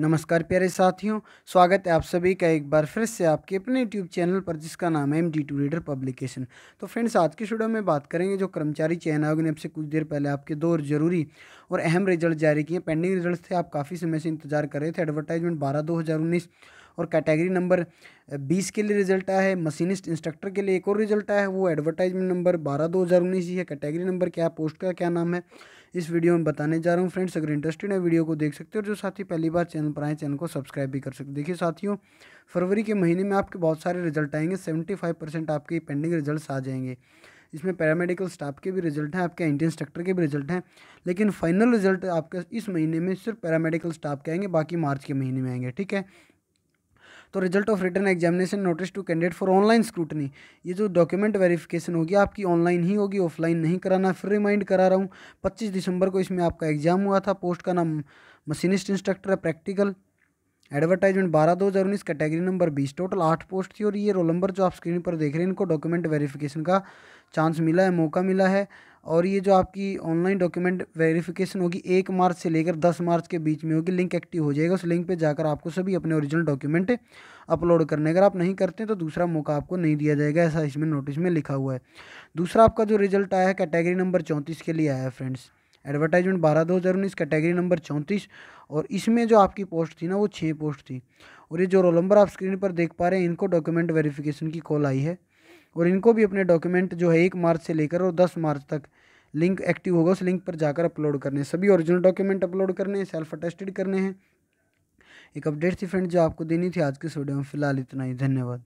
नमस्कार प्यारे साथियों स्वागत है आप सभी का एक बार फिर से आपके अपने यूट्यूब चैनल पर जिसका नाम है M D two reader publication तो फ्रेंड्स आज के स्टूडियो में बात करेंगे जो कर्मचारी चयन आयोग ने आपसे कुछ देर पहले आपके दो और जरूरी और अहम रिजल्ट जारी किए पेंडिंग रिजल्ट थे आप काफ़ी समय से इंतजार कर रहे थे एडवर्टाइजमेंट बारह दो हज़ार उन्नीस और कैटेगरी नंबर बीस के लिए रिजल्ट आया है मशीनिस्ट इंस्ट्रक्टर के लिए एक और रिजल्ट आया है वो एडवर्टाइजमेंट नंबर बारह दो हज़ार उन्नीस ही है कैटेगरी नंबर क्या पोस्ट का क्या नाम है इस वीडियो में बताने जा रहा हूँ फ्रेंड्स अगर इंटरेस्टेड है वीडियो को देख सकते हो जो साथी पहली बार चैनल पर आए चैनल को सब्सक्राइब भी कर सकते देखिए साथियों फरवरी के महीने में आपके बहुत सारे रिजल्ट आएंगे सेवेंटी फाइव परसेंट आपके पेंडिंग रिजल्ट आ जाएंगे इसमें पैरामेडिकल स्टाफ के भी रिजल्ट हैं आपके आईटी इंस्ट्रक्टर के भी रिजल्ट हैं लेकिन फाइनल रिजल्ट आपके इस महीने में सिर्फ पैरामेडिकल स्टाफ के आएंगे बाकी मार्च के महीने में आएंगे ठीक है तो result of return examination notice to candidate for online scrutiny ये जो डॉक्यूमेंट वेरिफिकेशन होगी आपकी ऑनलाइन ही होगी ऑफलाइन नहीं कराना फिर रिमाइंड करा रहा हूँ पच्चीस दिसंबर को इसमें आपका एग्जाम हुआ था पोस्ट का नाम मशीनिस्ट इंस्ट्रक्टर है प्रैक्टिकल एडवर्टाइजमेंट बारह दो हज़ार उन्नीस कैटेगरी नंबर बीस टोटल आठ पोस्ट थी और ये रोल नंबर जो आप स्क्रीन पर देख रहे हैं इनको डॉक्यूमेंट वेरिफिकेशन का चांस मिला है मौका मिला है और ये जो आपकी ऑनलाइन डॉक्यूमेंट वेरिफिकेशन होगी एक मार्च से लेकर दस मार्च के बीच में होगी लिंक एक्टिव हो जाएगा उस लिंक पे जाकर आपको सभी अपने ओरिजिनल डॉक्यूमेंट अपलोड करने अगर आप नहीं करते तो दूसरा मौका आपको नहीं दिया जाएगा ऐसा इसमें नोटिस में लिखा हुआ है दूसरा आपका जो रिजल्ट आया है कैटेगरी नंबर चौंतीस के लिए आया है फ्रेंड्स एडवर्टाइजमेंट बारह दो हज़ार उन्नीस कैटेगरी नंबर चौंतीस और इसमें जो आपकी पोस्ट थी ना वो छः पोस्ट थी और ये जो रोल नंबर आप स्क्रीन पर देख पा रहे हैं इनको डॉक्यूमेंट वेरिफिकेशन की कॉल आई है और इनको भी अपने डॉक्यूमेंट जो है एक मार्च से लेकर और दस मार्च तक लिंक एक्टिव होगा उस लिंक पर जाकर अपलोड करने सभी ओरिजिनल डॉक्यूमेंट अपलोड करने हैं सेल्फ अटेस्टेड करने हैं एक अपडेट थी फ्रेंड जो आपको देनी थी आज के वीडियो में फिलहाल इतना ही धन्यवाद